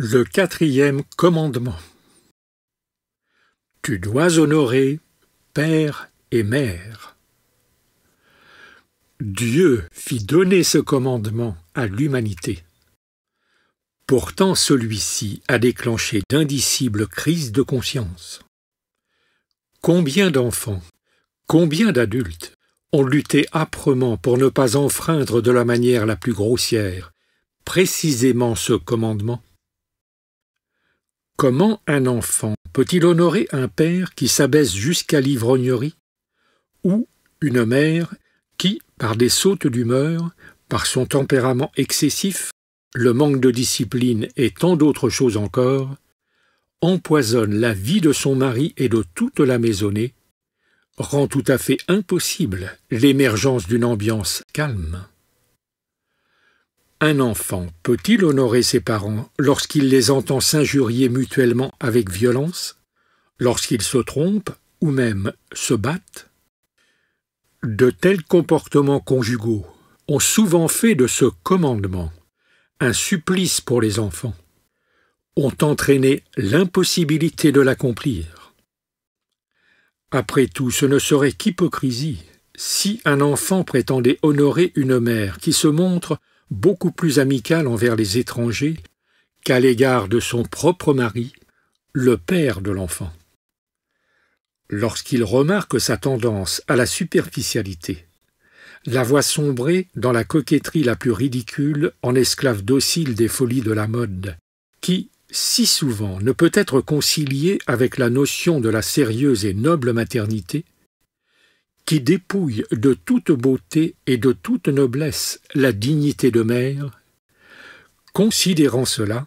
Le quatrième commandement. Tu dois honorer père et mère. Dieu fit donner ce commandement à l'humanité. Pourtant celui-ci a déclenché d'indicibles crises de conscience. Combien d'enfants, combien d'adultes ont lutté âprement pour ne pas enfreindre de la manière la plus grossière précisément ce commandement Comment un enfant peut-il honorer un père qui s'abaisse jusqu'à l'ivrognerie Ou une mère qui, par des sautes d'humeur, par son tempérament excessif, le manque de discipline et tant d'autres choses encore, empoisonne la vie de son mari et de toute la maisonnée, rend tout à fait impossible l'émergence d'une ambiance calme. Un enfant peut-il honorer ses parents lorsqu'il les entend s'injurier mutuellement avec violence, lorsqu'ils se trompent ou même se battent De tels comportements conjugaux ont souvent fait de ce commandement un supplice pour les enfants, ont entraîné l'impossibilité de l'accomplir. Après tout, ce ne serait qu'hypocrisie si un enfant prétendait honorer une mère qui se montre beaucoup plus amical envers les étrangers qu'à l'égard de son propre mari, le père de l'enfant. Lorsqu'il remarque sa tendance à la superficialité, la voit sombrer dans la coquetterie la plus ridicule en esclave docile des folies de la mode, qui, si souvent, ne peut être conciliée avec la notion de la sérieuse et noble maternité qui dépouille de toute beauté et de toute noblesse la dignité de mère, considérant cela,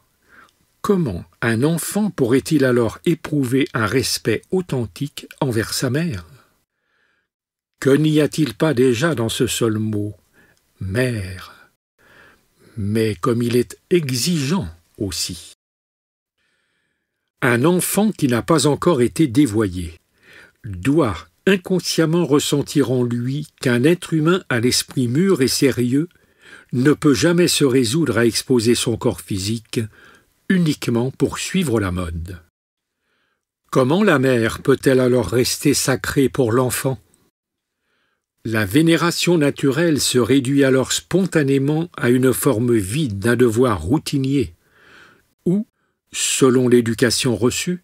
comment un enfant pourrait-il alors éprouver un respect authentique envers sa mère Que n'y a-t-il pas déjà dans ce seul mot mère Mais comme il est exigeant aussi. Un enfant qui n'a pas encore été dévoyé doit inconsciemment ressentir en lui qu'un être humain à l'esprit mûr et sérieux ne peut jamais se résoudre à exposer son corps physique uniquement pour suivre la mode. Comment la mère peut-elle alors rester sacrée pour l'enfant La vénération naturelle se réduit alors spontanément à une forme vide d'un devoir routinier, ou selon l'éducation reçue,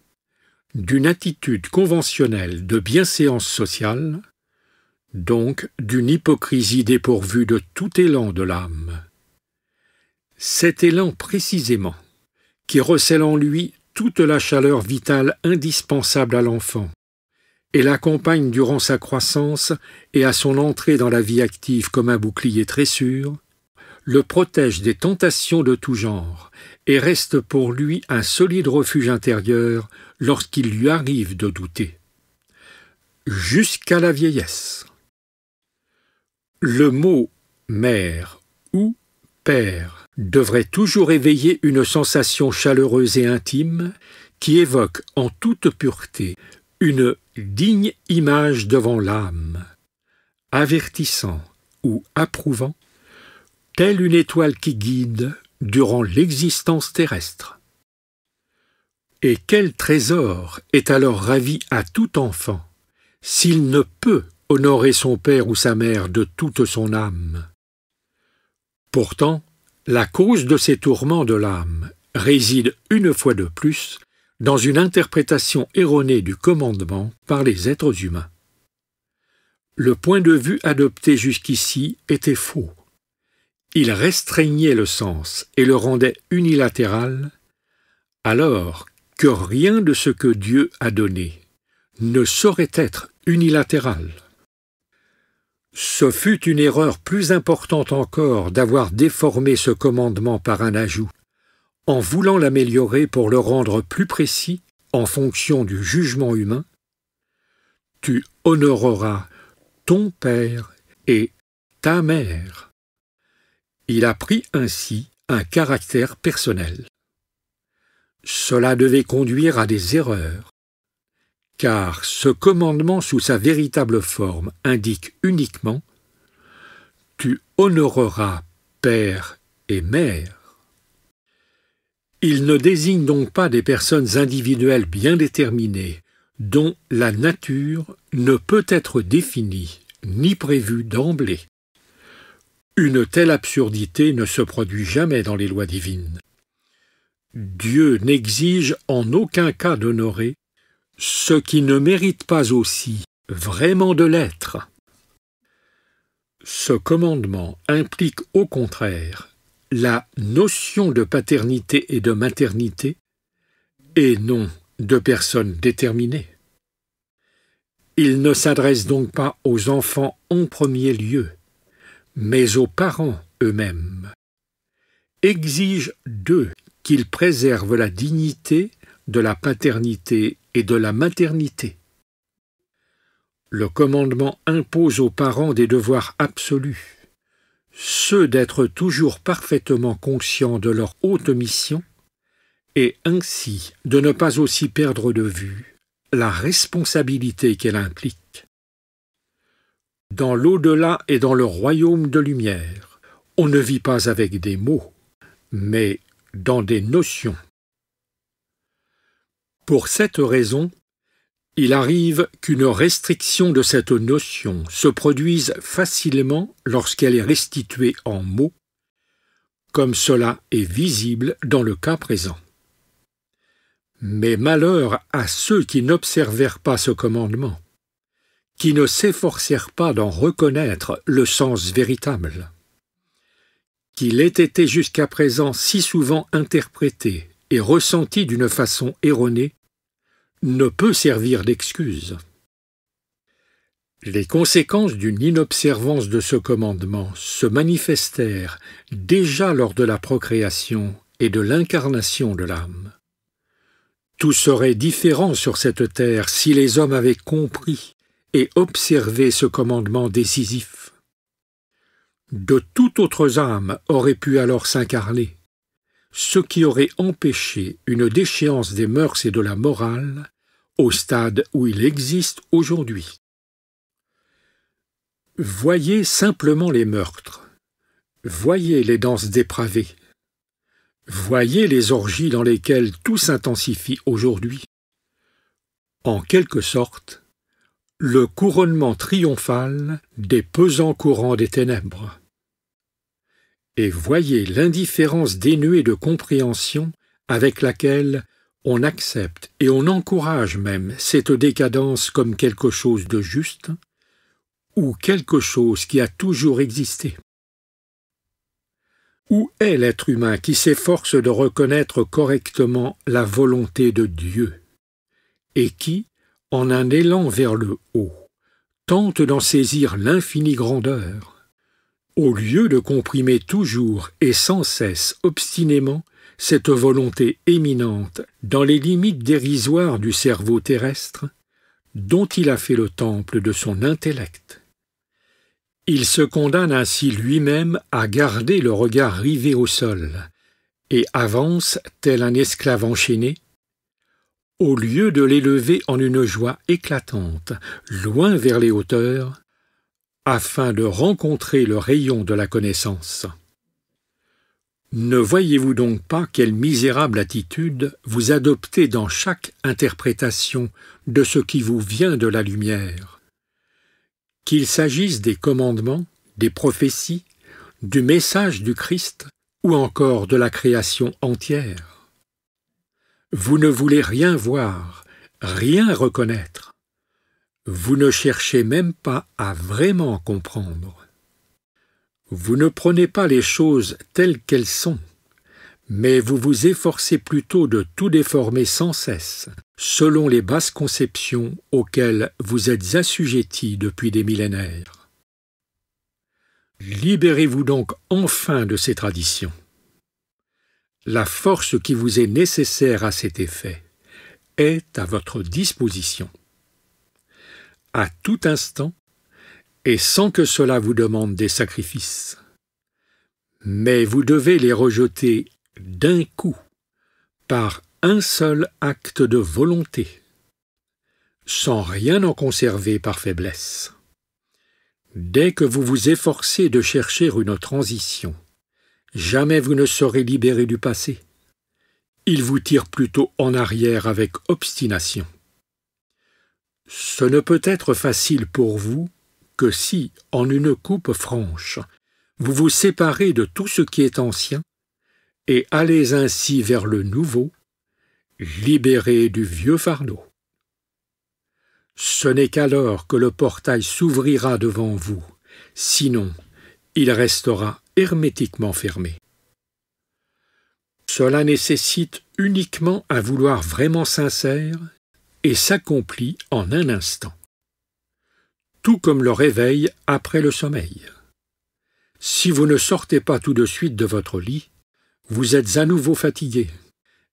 d'une attitude conventionnelle de bienséance sociale, donc d'une hypocrisie dépourvue de tout élan de l'âme. Cet élan précisément, qui recèle en lui toute la chaleur vitale indispensable à l'enfant, et l'accompagne durant sa croissance et à son entrée dans la vie active comme un bouclier très sûr, le protège des tentations de tout genre et reste pour lui un solide refuge intérieur lorsqu'il lui arrive de douter. Jusqu'à la vieillesse. Le mot mère ou père devrait toujours éveiller une sensation chaleureuse et intime qui évoque en toute pureté une digne image devant l'âme, avertissant ou approuvant telle une étoile qui guide durant l'existence terrestre. Et quel trésor est alors ravi à tout enfant s'il ne peut honorer son père ou sa mère de toute son âme Pourtant, la cause de ces tourments de l'âme réside une fois de plus dans une interprétation erronée du commandement par les êtres humains. Le point de vue adopté jusqu'ici était faux il restreignait le sens et le rendait unilatéral, alors que rien de ce que Dieu a donné ne saurait être unilatéral. Ce fut une erreur plus importante encore d'avoir déformé ce commandement par un ajout, en voulant l'améliorer pour le rendre plus précis en fonction du jugement humain. Tu honoreras ton père et ta mère. Il a pris ainsi un caractère personnel. Cela devait conduire à des erreurs, car ce commandement sous sa véritable forme indique uniquement Tu honoreras père et mère. Il ne désigne donc pas des personnes individuelles bien déterminées dont la nature ne peut être définie ni prévue d'emblée. Une telle absurdité ne se produit jamais dans les lois divines. Dieu n'exige en aucun cas d'honorer ce qui ne mérite pas aussi vraiment de l'être. Ce commandement implique au contraire la notion de paternité et de maternité, et non de personnes déterminées. Il ne s'adresse donc pas aux enfants en premier lieu, mais aux parents eux-mêmes. exigent d'eux qu'ils préservent la dignité de la paternité et de la maternité. Le commandement impose aux parents des devoirs absolus, ceux d'être toujours parfaitement conscients de leur haute mission, et ainsi de ne pas aussi perdre de vue la responsabilité qu'elle implique dans l'au-delà et dans le royaume de lumière. On ne vit pas avec des mots, mais dans des notions. Pour cette raison, il arrive qu'une restriction de cette notion se produise facilement lorsqu'elle est restituée en mots, comme cela est visible dans le cas présent. Mais malheur à ceux qui n'observèrent pas ce commandement qui ne s'efforcèrent pas d'en reconnaître le sens véritable, qu'il ait été jusqu'à présent si souvent interprété et ressenti d'une façon erronée, ne peut servir d'excuse. Les conséquences d'une inobservance de ce commandement se manifestèrent déjà lors de la procréation et de l'incarnation de l'âme. Tout serait différent sur cette terre si les hommes avaient compris et observez ce commandement décisif. De toutes autres âmes auraient pu alors s'incarner, ce qui aurait empêché une déchéance des mœurs et de la morale au stade où il existe aujourd'hui. Voyez simplement les meurtres, voyez les danses dépravées, voyez les orgies dans lesquelles tout s'intensifie aujourd'hui. En quelque sorte, le couronnement triomphal des pesants courants des ténèbres. Et voyez l'indifférence dénuée de compréhension avec laquelle on accepte et on encourage même cette décadence comme quelque chose de juste ou quelque chose qui a toujours existé. Où est l'être humain qui s'efforce de reconnaître correctement la volonté de Dieu et qui, en un élan vers le haut, tente d'en saisir l'infinie grandeur. Au lieu de comprimer toujours et sans cesse obstinément cette volonté éminente dans les limites dérisoires du cerveau terrestre, dont il a fait le temple de son intellect. Il se condamne ainsi lui-même à garder le regard rivé au sol, et avance, tel un esclave enchaîné, au lieu de l'élever en une joie éclatante, loin vers les hauteurs, afin de rencontrer le rayon de la connaissance. Ne voyez-vous donc pas quelle misérable attitude vous adoptez dans chaque interprétation de ce qui vous vient de la lumière Qu'il s'agisse des commandements, des prophéties, du message du Christ ou encore de la création entière. Vous ne voulez rien voir, rien reconnaître. Vous ne cherchez même pas à vraiment comprendre. Vous ne prenez pas les choses telles qu'elles sont, mais vous vous efforcez plutôt de tout déformer sans cesse, selon les basses conceptions auxquelles vous êtes assujettis depuis des millénaires. Libérez-vous donc enfin de ces traditions la force qui vous est nécessaire à cet effet est à votre disposition. À tout instant, et sans que cela vous demande des sacrifices. Mais vous devez les rejeter d'un coup, par un seul acte de volonté, sans rien en conserver par faiblesse. Dès que vous vous efforcez de chercher une transition, Jamais vous ne serez libéré du passé. Il vous tire plutôt en arrière avec obstination. Ce ne peut être facile pour vous que si, en une coupe franche, vous vous séparez de tout ce qui est ancien et allez ainsi vers le nouveau, libéré du vieux fardeau. Ce n'est qu'alors que le portail s'ouvrira devant vous, sinon il restera hermétiquement fermé. Cela nécessite uniquement un vouloir vraiment sincère et s'accomplit en un instant. Tout comme le réveil après le sommeil. Si vous ne sortez pas tout de suite de votre lit, vous êtes à nouveau fatigué,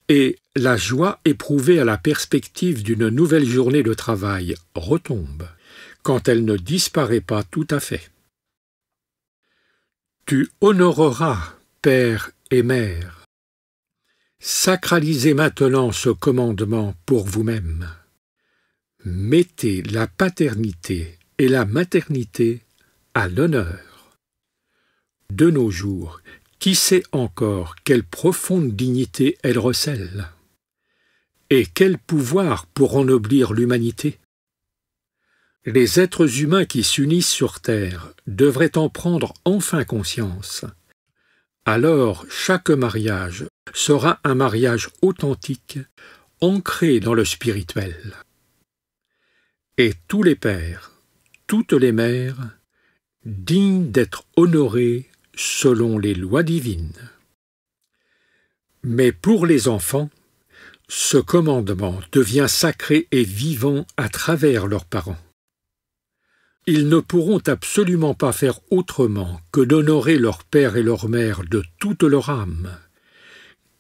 et la joie éprouvée à la perspective d'une nouvelle journée de travail retombe, quand elle ne disparaît pas tout à fait. Tu honoreras père et mère. Sacralisez maintenant ce commandement pour vous-même. Mettez la paternité et la maternité à l'honneur. De nos jours, qui sait encore quelle profonde dignité elle recèle Et quel pouvoir pour ennoblir l'humanité les êtres humains qui s'unissent sur Terre devraient en prendre enfin conscience. Alors chaque mariage sera un mariage authentique, ancré dans le spirituel. Et tous les pères, toutes les mères, dignes d'être honorés selon les lois divines. Mais pour les enfants, ce commandement devient sacré et vivant à travers leurs parents. Ils ne pourront absolument pas faire autrement que d'honorer leur père et leur mère de toute leur âme,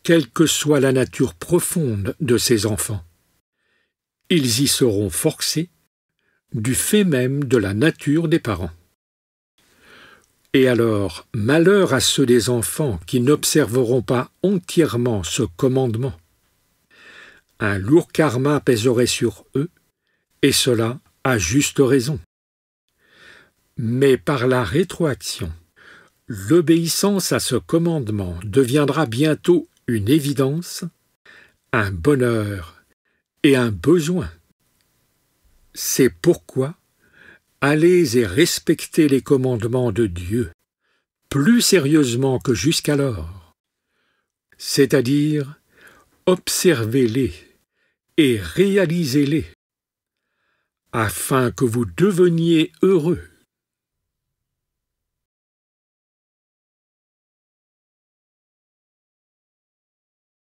quelle que soit la nature profonde de ces enfants. Ils y seront forcés, du fait même de la nature des parents. Et alors, malheur à ceux des enfants qui n'observeront pas entièrement ce commandement. Un lourd karma pèserait sur eux, et cela à juste raison mais par la rétroaction. L'obéissance à ce commandement deviendra bientôt une évidence, un bonheur et un besoin. C'est pourquoi allez et respectez les commandements de Dieu plus sérieusement que jusqu'alors, c'est-à-dire observez-les et réalisez-les, afin que vous deveniez heureux.